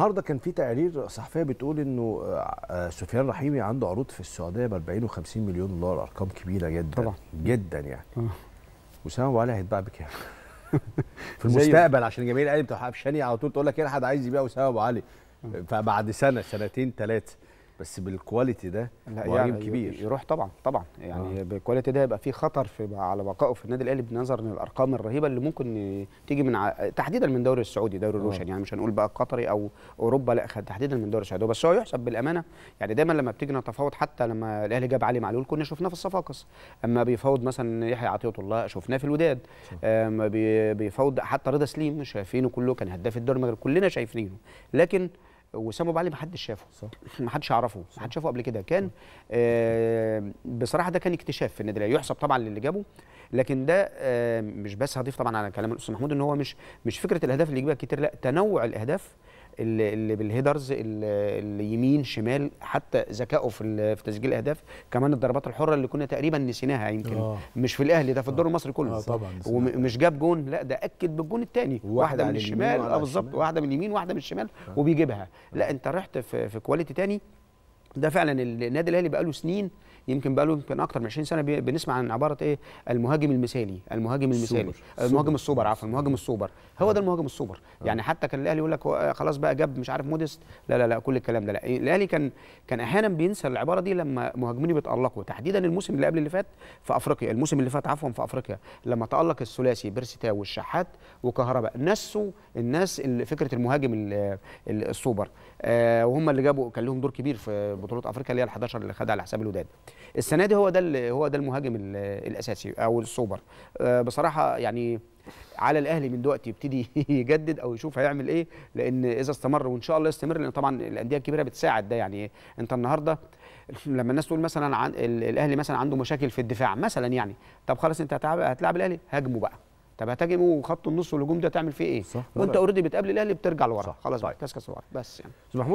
النهارده كان في تقارير صحفيه بتقول انه آه، آه، سفيان رحيمي عنده عروض في السعوديه ب 40 و50 مليون دولار ارقام كبيره جدا طبعا جدا يعني أه. وسام ابو علي هيتباع بكام؟ في المستقبل عشان جماهير الاهلي بتوع حبشاني على طول تقول لك الحد إيه، عايز يبيع وسام ابو علي آه. فبعد سنه سنتين ثلاثه بس بالكواليتي ده لا يعني كبير يروح طبعا طبعا يعني آه. بالكواليتي ده يبقى في خطر في على بقائه في النادي الاهلي بنظرا للارقام الرهيبه اللي ممكن تيجي من ع... تحديدا من الدوري السعودي دوري آه. الروشن آه. يعني مش هنقول بقى قطري او اوروبا لا تحديدا من الدوري السعودي بس هو يحسب بالامانه يعني دايما لما بتيجي نتفاوض حتى لما الاهلي جاب علي معلول كنا شفناه في الصفاقس اما بيفاوض مثلا يحيى عطيه الله شفناه في الوداد اما بيفاوض حتى رضا سليم شايفينه كله كان هداف الدوري كلنا شايفينه لكن وسام ابو علي ما حدش شافه ما حدش يعرفه ما حدش شافه قبل كده كان آه بصراحه ده كان اكتشاف في النادي يحسب طبعا للي جابه لكن ده آه مش بس هضيف طبعا على كلام الاستاذ محمود ان هو مش مش فكره الاهداف اللي يجيبها كتير لا تنوع الاهداف اللي بالهيدرز اليمين شمال حتى ذكائه في في تسجيل الاهداف كمان الضربات الحره اللي كنا تقريبا نسيناها يمكن أوه. مش في الاهلي ده في الدوري آه. المصري كله آه طبعا ومش جاب جون لا ده اكد بالجون الثاني واحده من الشمال اه بالظبط واحده من اليمين واحده من الشمال آه. وبيجيبها لا آه. انت رحت في كواليتي ثاني ده فعلا النادي الاهلي بقاله سنين يمكن بقاله يمكن اكتر من 20 سنه بنسمع عن عباره ايه المهاجم المثالي المهاجم المثالي آه، سوبر. المهاجم السوبر عفوا المهاجم السوبر هو ده آه. المهاجم السوبر آه. يعني حتى كان الاهلي يقول لك خلاص بقى جاب مش عارف موديست لا لا لا كل الكلام ده لا الاهلي كان كان احيانا بينسى العباره دي لما مهاجمين بيتالقوا تحديدا الموسم اللي قبل اللي فات في افريقيا الموسم اللي فات عفوا في افريقيا لما تالق الثلاثي بيرسيتا والشحات وكهرباء نسوا الناس فكره المهاجم السوبر وهم اللي جابوا كان لهم دور كبير في بطوله افريقيا اللي هي ال11 اللي خدها على حساب الوداد السنه دي هو ده هو ده المهاجم الاساسي او السوبر آه، بصراحه يعني على الاهلي من دلوقتي يبتدي يجدد او يشوف هيعمل ايه لان اذا استمر وان شاء الله يستمر لان طبعا الانديه الكبيره بتساعد ده يعني انت النهارده لما الناس تقول مثلا عن الاهلي مثلا عنده مشاكل في الدفاع مثلا يعني طب خلاص انت هتلعب هتلعب الاهلي هاجمه بقى طب هتهاجمه وخط النص والهجوم ده تعمل فيه ايه صح وانت اوريدي بتقابل الاهلي بترجع لورا خلاص طيب. بتكسكس ورا بس يعني